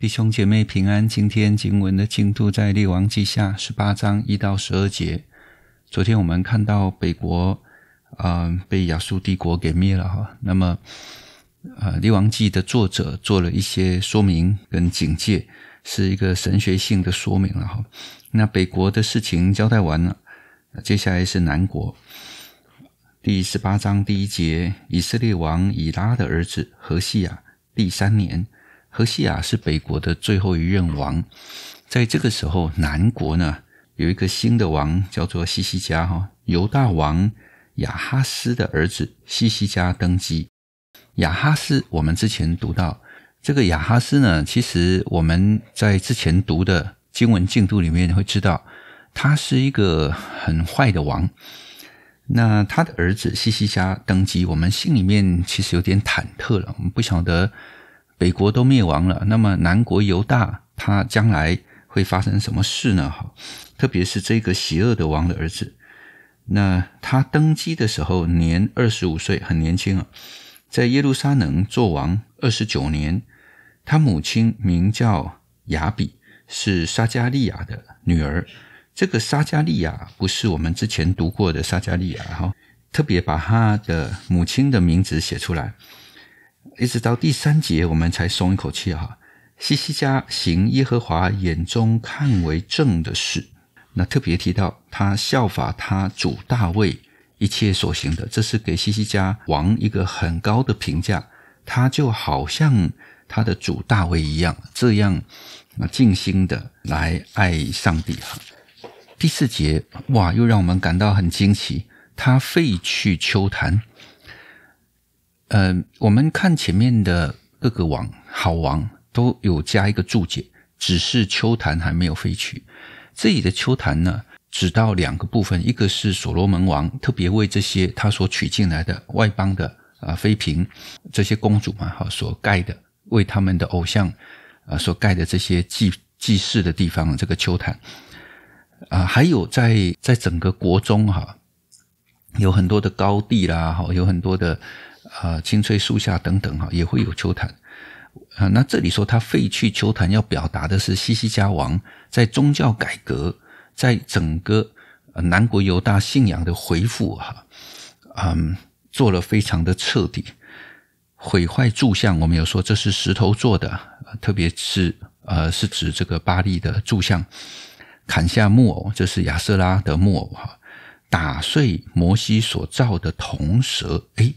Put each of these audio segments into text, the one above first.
弟兄姐妹平安，今天经文的进度在《列王记下》十八章一到十二节。昨天我们看到北国嗯被亚述帝国给灭了哈，那么呃，《列王记》的作者做了一些说明跟警戒，是一个神学性的说明了哈。那北国的事情交代完了，接下来是南国。第十八章第一节，以色列王以拉的儿子何西雅，第三年。荷西亚是北国的最后一任王，在这个时候，南国呢有一个新的王，叫做西西加哈，犹大王亚哈斯的儿子西西加登基。亚哈斯，我们之前读到这个亚哈斯呢，其实我们在之前读的经文进度里面会知道，他是一个很坏的王。那他的儿子西西加登基，我们心里面其实有点忐忑了，我们不晓得。北国都灭亡了，那么南国犹大，他将来会发生什么事呢？哈，特别是这个邪恶的王的儿子，那他登基的时候年二十五岁，很年轻啊，在耶路撒冷做王二十九年。他母亲名叫雅比，是撒加利亚的女儿。这个撒加利亚不是我们之前读过的撒加利亚，哈，特别把他的母亲的名字写出来。一直到第三节，我们才松一口气哈。西西家行耶和华眼中看为正的事，那特别提到他效法他主大卫一切所行的，这是给西西家王一个很高的评价。他就好像他的主大卫一样，这样啊尽心的来爱上帝哈。第四节哇，又让我们感到很惊奇，他废去秋坛。呃，我们看前面的各个王，好王都有加一个注解，只是秋坛还没有废去。这里的秋坛呢，指到两个部分，一个是所罗门王特别为这些他所娶进来的外邦的啊妃嫔这些公主嘛哈所盖的，为他们的偶像啊所盖的这些祭祭祀的地方，这个秋坛。啊，还有在在整个国中哈，有很多的高地啦，哈，有很多的。啊，青翠树下等等哈，也会有秋坛啊。那这里说他废去秋坛，要表达的是西西加王在宗教改革，在整个南国犹大信仰的回复哈，嗯，做了非常的彻底。毁坏柱像，我们有说这是石头做的，特别是呃，是指这个巴利的柱像。砍下木偶，这是亚瑟拉的木偶哈。打碎摩西所造的铜蛇，哎。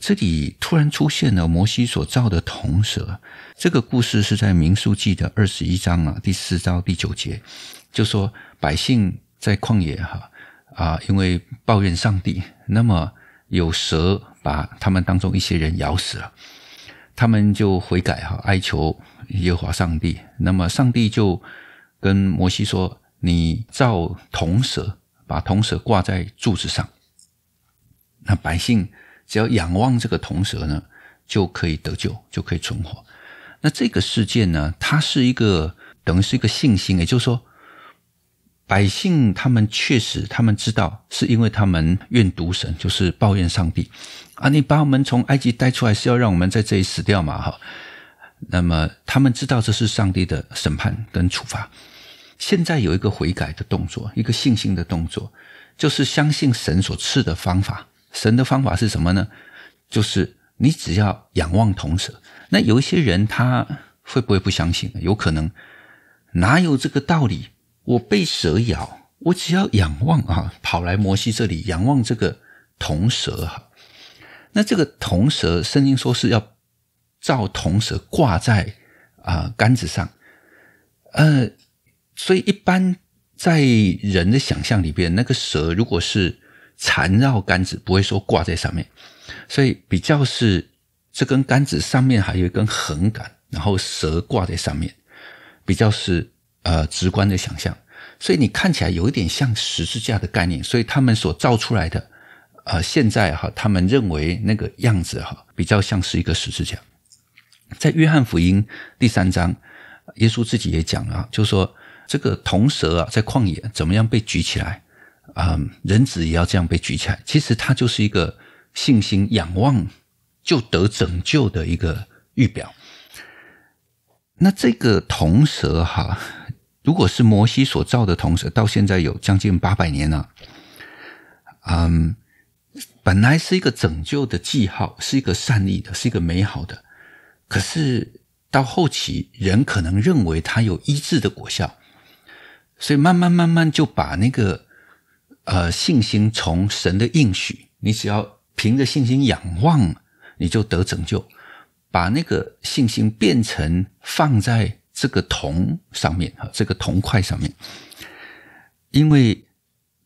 这里突然出现了摩西所造的铜蛇，这个故事是在民数记的二十一章啊第四章第九节，就说百姓在旷野哈啊，因为抱怨上帝，那么有蛇把他们当中一些人咬死了，他们就悔改哈，哀求耶和华上帝，那么上帝就跟摩西说：“你造铜蛇，把铜蛇挂在柱子上，那百姓。”只要仰望这个铜蛇呢，就可以得救，就可以存活。那这个事件呢，它是一个等于是一个信心，也就是说，百姓他们确实他们知道，是因为他们怨毒神，就是抱怨上帝啊！你把我们从埃及带出来，是要让我们在这里死掉嘛？哈！那么他们知道这是上帝的审判跟处罚。现在有一个悔改的动作，一个信心的动作，就是相信神所赐的方法。神的方法是什么呢？就是你只要仰望铜蛇。那有一些人他会不会不相信有可能，哪有这个道理？我被蛇咬，我只要仰望啊，跑来摩西这里仰望这个铜蛇哈。那这个铜蛇圣经说是要照铜蛇挂在啊杆子上。呃，所以一般在人的想象里边，那个蛇如果是。缠绕杆子不会说挂在上面，所以比较是这根杆子上面还有一根横杆，然后蛇挂在上面，比较是呃直观的想象，所以你看起来有一点像十字架的概念，所以他们所造出来的呃，现在哈，他们认为那个样子哈，比较像是一个十字架。在约翰福音第三章，耶稣自己也讲啊，就说这个铜蛇啊，在旷野怎么样被举起来。啊，人子也要这样被举起来。其实它就是一个信心仰望就得拯救的一个预表。那这个铜蛇哈，如果是摩西所造的铜蛇，到现在有将近八百年了。嗯，本来是一个拯救的记号，是一个善意的，是一个美好的。可是到后期，人可能认为它有医治的果效，所以慢慢慢慢就把那个。呃，信心从神的应许，你只要凭着信心仰望，你就得拯救。把那个信心变成放在这个铜上面哈，这个铜块上面。因为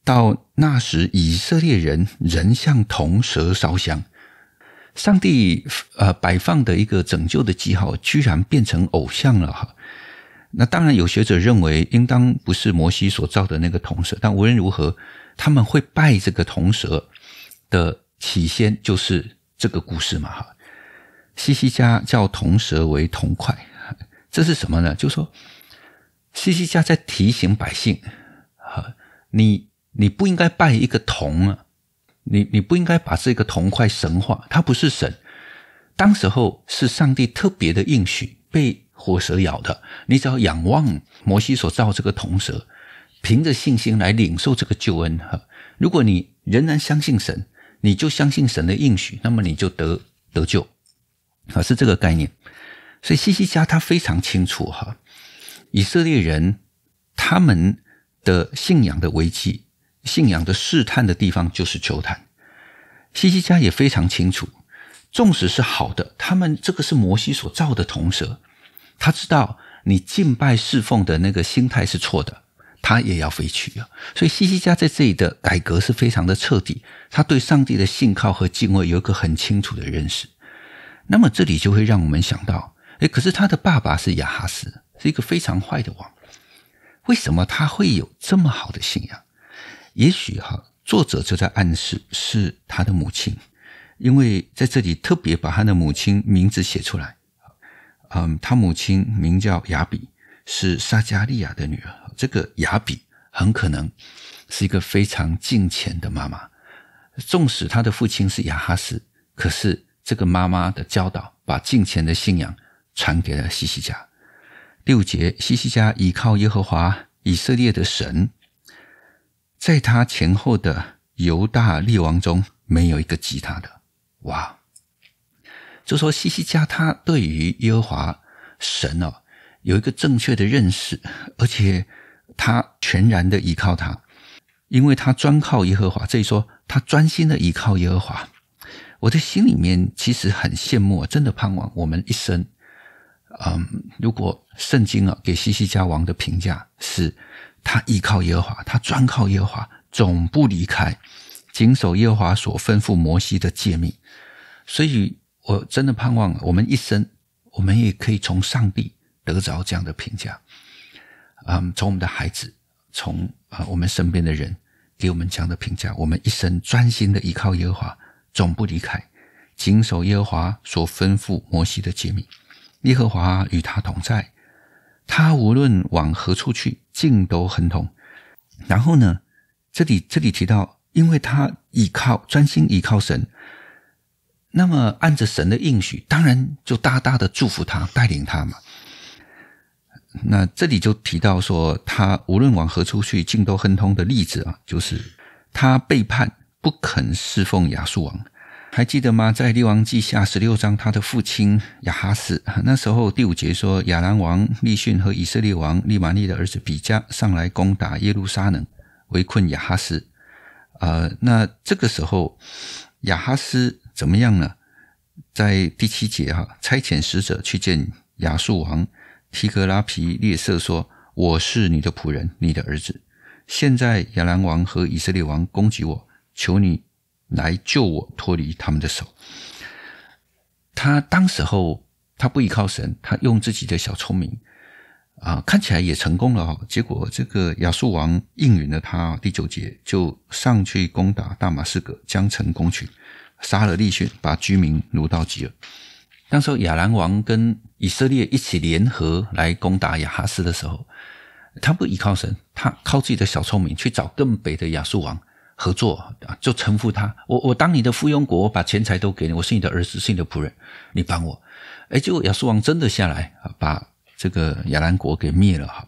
到那时，以色列人人向铜蛇烧香，上帝呃摆放的一个拯救的记号，居然变成偶像了哈。那当然，有学者认为应当不是摩西所造的那个铜蛇，但无论如何。他们会拜这个铜蛇的起先就是这个故事嘛哈，西西家叫铜蛇为铜块，这是什么呢？就说西西家在提醒百姓啊，你你不应该拜一个铜啊，你你不应该把这个铜块神话，它不是神。当时候是上帝特别的应许，被火蛇咬的，你只要仰望摩西所造这个铜蛇。凭着信心来领受这个救恩哈！如果你仍然相信神，你就相信神的应许，那么你就得得救啊！是这个概念。所以西西家他非常清楚哈，以色列人他们的信仰的危机、信仰的试探的地方就是求坛。西西家也非常清楚，纵使是好的，他们这个是摩西所造的铜蛇，他知道你敬拜侍奉的那个心态是错的。他也要飞去啊！所以西西家在这里的改革是非常的彻底。他对上帝的信靠和敬畏有一个很清楚的认识。那么这里就会让我们想到：哎，可是他的爸爸是亚哈斯，是一个非常坏的王，为什么他会有这么好的信仰？也许哈作者就在暗示是他的母亲，因为在这里特别把他的母亲名字写出来。嗯，他母亲名叫雅比，是撒加利亚的女儿。这个雅比很可能是一个非常敬虔的妈妈，纵使他的父亲是雅哈斯，可是这个妈妈的教导把敬虔的信仰传给了西西家。六节，西西家倚靠耶和华以色列的神，在他前后的犹大列王中没有一个及他的。哇！就说西西家他对于耶和华神哦有一个正确的认识，而且。他全然的依靠他，因为他专靠耶和华，这里说他专心的依靠耶和华。我的心里面其实很羡慕，真的盼望我们一生，嗯，如果圣经啊给西西家王的评价是他依靠耶和华，他专靠耶和华，总不离开，谨守耶和华所吩咐摩西的诫命。所以我真的盼望我们一生，我们也可以从上帝得着这样的评价。嗯，从我们的孩子，从啊，我们身边的人给我们讲的评价，我们一生专心的依靠耶和华，总不离开，谨守耶和华所吩咐摩西的诫命，耶和华与他同在，他无论往何处去，尽都很同。然后呢，这里这里提到，因为他依靠专心依靠神，那么按着神的应许，当然就大大的祝福他，带领他嘛。那这里就提到说，他无论往何处去，尽都亨通的例子啊，就是他背叛，不肯侍奉亚述王，还记得吗？在《列王记下》十六章，他的父亲亚哈斯，那时候第五节说，亚兰王利逊和以色列王利玛利的儿子比加上来攻打耶路撒冷，围困亚哈斯。呃，那这个时候亚哈斯怎么样呢？在第七节哈，差遣使者去见亚述王。提格拉皮列瑟说：“我是你的仆人，你的儿子。现在亚兰王和以色列王攻击我，求你来救我，脱离他们的手。”他当时候他不依靠神，他用自己的小聪明，啊，看起来也成功了哈。结果这个亚述王应允了他，第九节就上去攻打大马士革，将城攻取，杀了利逊，把居民掳到吉尔。那时候亚兰王跟以色列一起联合来攻打亚哈斯的时候，他不依靠神，他靠自己的小聪明去找更北的亚述王合作就臣服他。我我当你的附庸国，我把钱财都给你，我是你的儿子，是你的仆人，你帮我。哎，果亚述王真的下来把这个亚兰国给灭了哈。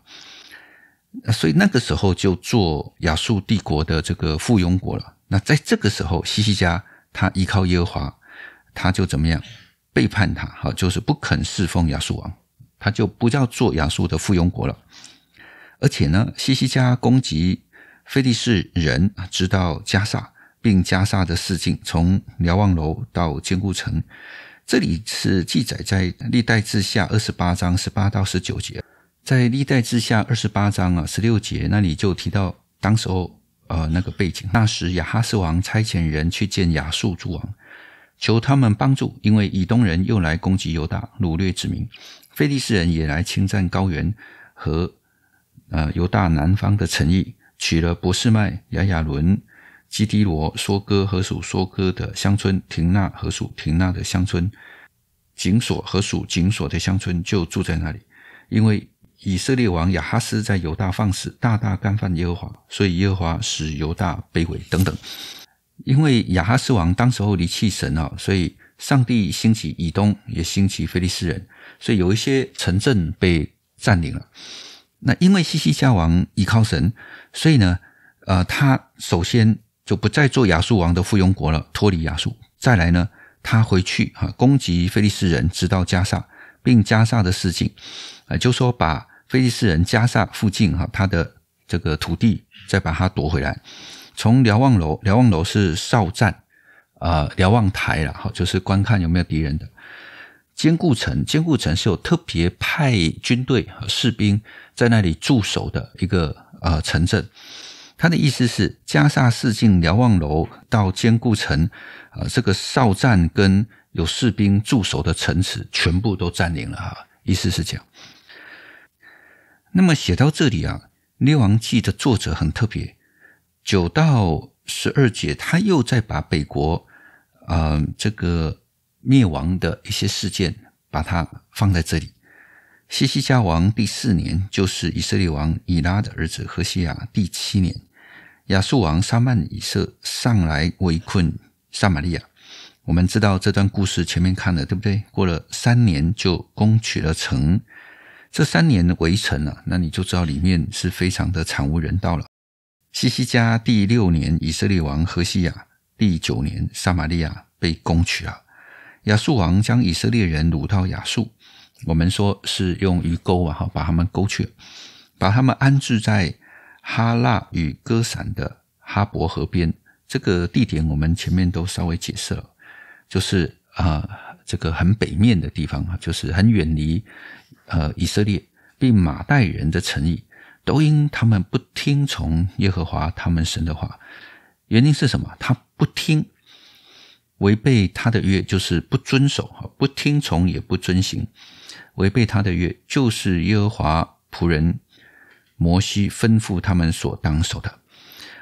所以那个时候就做亚述帝国的这个附庸国了。那在这个时候，西西家他依靠耶和华，他就怎么样？背叛他，哈，就是不肯侍奉亚述王，他就不叫做亚述的附庸国了。而且呢，西西加攻击菲利士人，直到加萨，并加萨的四境，从瞭望楼到坚固城。这里是记载在《历代志下》二十八章十八到十九节。在《历代志下》二十八章啊，十六节那里就提到，当时候呃那个背景，那时亚哈斯王差遣人去见亚述诸王。求他们帮助，因为以东人又来攻击犹大，掳掠子民；菲利斯人也来侵占高原和呃犹大南方的城邑，取了博士麦、雅雅伦、基迪罗、梭哥和属梭哥的乡村，廷纳和属廷纳的乡村，紧所和属紧所的乡村，就住在那里。因为以色列王亚哈斯在犹大放肆，大大干犯耶和华，所以耶和华使犹大卑微等等。因为亚哈斯王当时候离弃神啊，所以上帝兴起以东，也兴起菲利斯人，所以有一些城镇被占领了。那因为西西家王倚靠神，所以呢，呃，他首先就不再做亚述王的附庸国了，脱离亚述。再来呢，他回去啊，攻击菲利斯人，直到加萨，并加萨的事情，呃，就说把菲利斯人加萨附近哈他的这个土地，再把它夺回来。从瞭望楼，瞭望楼是哨站，呃，瞭望台了，好，就是观看有没有敌人的坚固城。坚固城是有特别派军队和士兵在那里驻守的一个呃城镇。他的意思是，加萨市境瞭望楼到坚固城，啊，这个哨站跟有士兵驻守的城池，全部都占领了哈。意思是讲，那么写到这里啊，《列王记》的作者很特别。九到十二节，他又在把北国，嗯，这个灭亡的一些事件，把它放在这里。西西家王第四年，就是以色列王以拉的儿子何西亚第七年，亚述王沙曼以色上来围困撒玛利亚。我们知道这段故事前面看了，对不对？过了三年就攻取了城，这三年围城了，那你就知道里面是非常的惨无人道了。西西家第六年，以色列王何西亚第九年，撒玛利亚被攻取了。亚述王将以色列人掳到亚述，我们说是用鱼钩啊，哈，把他们勾去，把他们安置在哈腊与歌散的哈伯河边。这个地点我们前面都稍微解释了，就是啊，这个很北面的地方啊，就是很远离呃以色列，并马代人的诚意。都因他们不听从耶和华他们神的话，原因是什么？他不听，违背他的约就是不遵守哈，不听从也不遵行，违背他的约就是耶和华仆人摩西吩咐他们所当守的。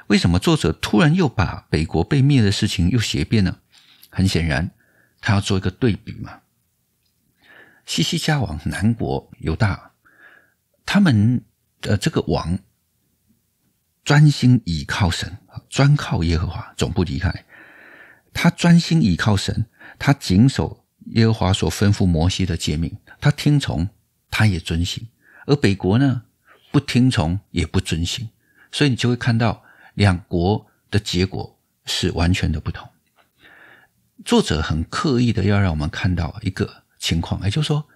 为什么作者突然又把北国被灭的事情又写遍呢？很显然，他要做一个对比嘛。西西家往南国犹大，他们。呃，这个王专心倚靠神，专靠耶和华，总不离开。他专心倚靠神，他谨守耶和华所吩咐摩西的诫命，他听从，他也遵行。而北国呢，不听从，也不遵行，所以你就会看到两国的结果是完全的不同。作者很刻意的要让我们看到一个情况，也就是说，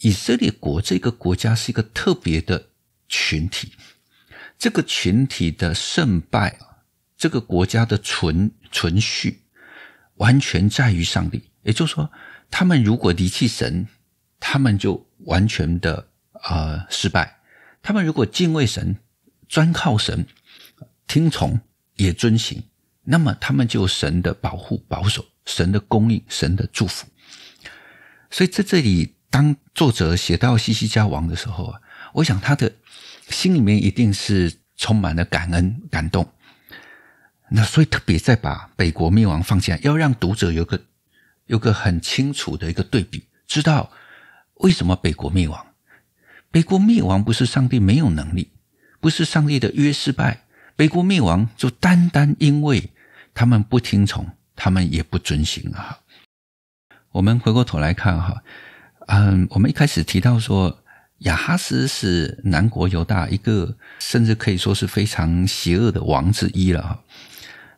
以色列国这个国家是一个特别的。群体，这个群体的胜败这个国家的存存续，完全在于上帝。也就是说，他们如果离弃神，他们就完全的呃失败；他们如果敬畏神，专靠神，听从也遵行，那么他们就神的保护、保守、神的供应、神的祝福。所以在这里，当作者写到西西家王的时候啊，我想他的。心里面一定是充满了感恩感动，那所以特别在把北国灭亡放进来，要让读者有个有个很清楚的一个对比，知道为什么北国灭亡。北国灭亡不是上帝没有能力，不是上帝的约失败，北国灭亡就单单因为他们不听从，他们也不遵行啊。我们回过头来看哈，嗯，我们一开始提到说。亚哈斯是南国犹大一个，甚至可以说是非常邪恶的王之一了。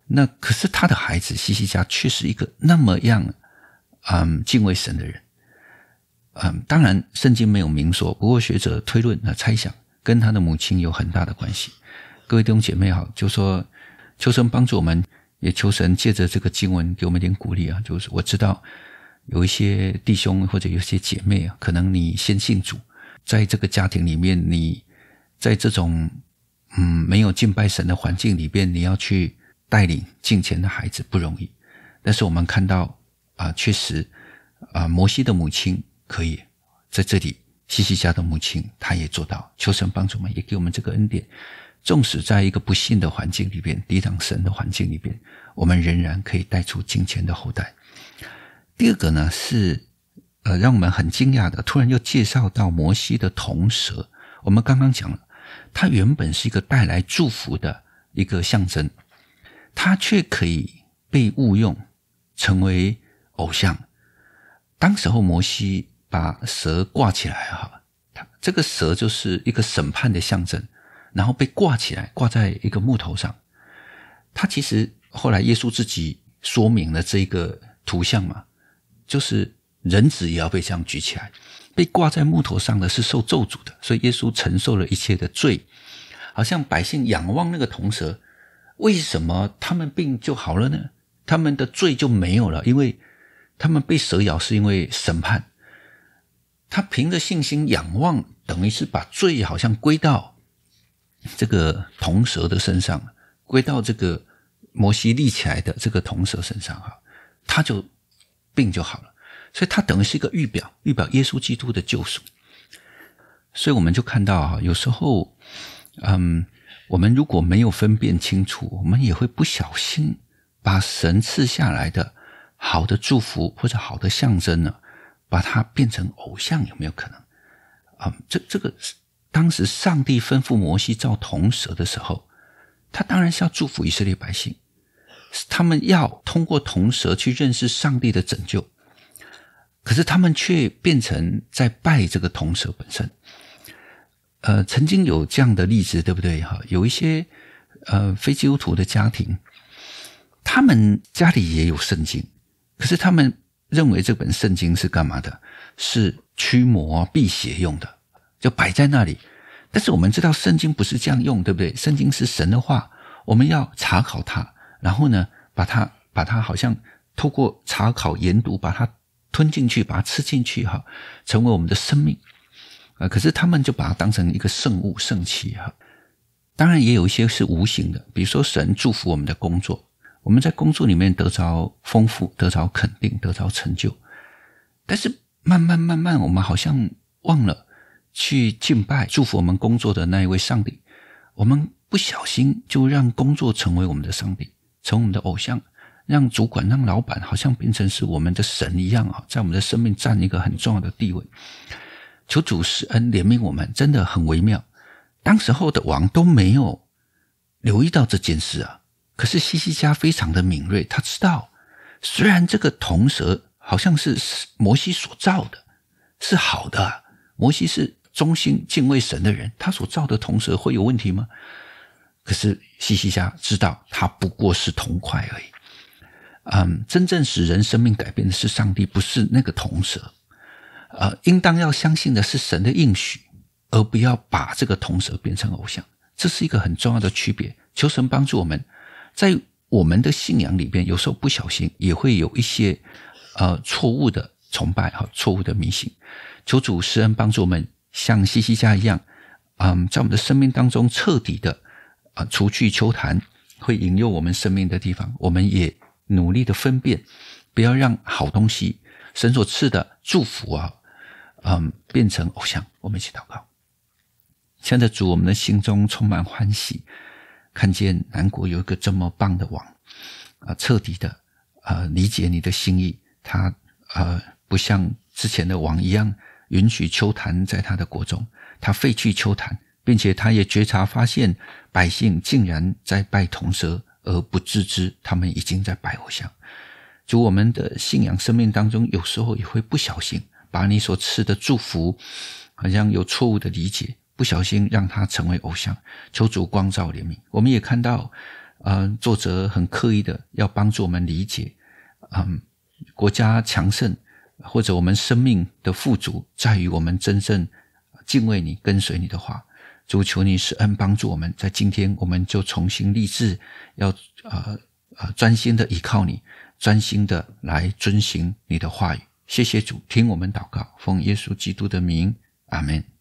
那可是他的孩子西西家却是一个那么样，嗯，敬畏神的人。嗯，当然圣经没有明说，不过学者推论啊，猜想跟他的母亲有很大的关系。各位弟兄姐妹好，就说求神帮助我们，也求神借着这个经文给我们一点鼓励啊。就是我知道有一些弟兄或者有些姐妹啊，可能你先信主。在这个家庭里面，你在这种嗯没有敬拜神的环境里边，你要去带领敬虔的孩子不容易。但是我们看到啊，确实啊，摩西的母亲可以在这里，西西家的母亲她也做到。求神帮助们，也给我们这个恩典。纵使在一个不幸的环境里边，抵挡神的环境里边，我们仍然可以带出金钱的后代。第二个呢是。呃，让我们很惊讶的，突然又介绍到摩西的铜蛇。我们刚刚讲了，它原本是一个带来祝福的一个象征，它却可以被误用成为偶像。当时候摩西把蛇挂起来哈，它这个蛇就是一个审判的象征，然后被挂起来，挂在一个木头上。他其实后来耶稣自己说明了这个图像嘛，就是。人子也要被这样举起来，被挂在木头上的是受咒诅的，所以耶稣承受了一切的罪。好像百姓仰望那个铜蛇，为什么他们病就好了呢？他们的罪就没有了，因为他们被蛇咬是因为审判。他凭着信心仰望，等于是把罪好像归到这个铜蛇的身上，归到这个摩西立起来的这个铜蛇身上哈，他就病就好了。所以它等于是一个预表，预表耶稣基督的救赎。所以我们就看到啊，有时候，嗯，我们如果没有分辨清楚，我们也会不小心把神赐下来的好的祝福或者好的象征呢，把它变成偶像，有没有可能？啊，这这个当时上帝吩咐摩西造铜蛇的时候，他当然是要祝福以色列百姓，他们要通过铜蛇去认识上帝的拯救。可是他们却变成在拜这个铜蛇本身。呃，曾经有这样的例子，对不对？哈，有一些呃非基督徒的家庭，他们家里也有圣经，可是他们认为这本圣经是干嘛的？是驱魔辟邪用的，就摆在那里。但是我们知道圣经不是这样用，对不对？圣经是神的话，我们要查考它，然后呢，把它把它好像透过查考研读把它。吞进去，把它吃进去，哈，成为我们的生命，啊！可是他们就把它当成一个圣物、圣器，哈。当然，也有一些是无形的，比如说神祝福我们的工作，我们在工作里面得着丰富，得着肯定，得着成就。但是慢慢慢慢，我们好像忘了去敬拜祝福我们工作的那一位上帝，我们不小心就让工作成为我们的上帝，成我们的偶像。让主管、让老板好像变成是我们的神一样啊，在我们的生命占一个很重要的地位。求主施恩怜悯我们，真的很微妙。当时候的王都没有留意到这件事啊。可是西西家非常的敏锐，他知道虽然这个铜蛇好像是摩西所造的，是好的。摩西是忠心敬畏神的人，他所造的铜蛇会有问题吗？可是西西家知道，他不过是铜块而已。嗯，真正使人生命改变的是上帝，不是那个铜蛇。呃，应当要相信的是神的应许，而不要把这个铜蛇变成偶像。这是一个很重要的区别。求神帮助我们，在我们的信仰里边，有时候不小心也会有一些呃错误的崇拜和错误的迷信。求主施恩帮助我们，像西西家一样，嗯，在我们的生命当中彻底的啊，除去秋谈会引诱我们生命的地方，我们也。努力的分辨，不要让好东西，神所赐的祝福啊，嗯，变成偶像。我们一起祷告，现在主，我们的心中充满欢喜，看见南国有一个这么棒的王啊，彻底的啊理解你的心意。他呃，不像之前的王一样允许秋谈在他的国中，他废去秋谈，并且他也觉察发现百姓竟然在拜铜蛇。而不自知，他们已经在拜偶像。就我们的信仰生命当中，有时候也会不小心把你所赐的祝福，好像有错误的理解，不小心让它成为偶像。求主光照怜悯。我们也看到，嗯，作者很刻意的要帮助我们理解，嗯，国家强盛或者我们生命的富足，在于我们真正敬畏你、跟随你的话。主求你施恩帮助我们，在今天我们就重新立志，要啊啊专心的依靠你，专心的来遵行你的话语。谢谢主，听我们祷告，奉耶稣基督的名，阿门。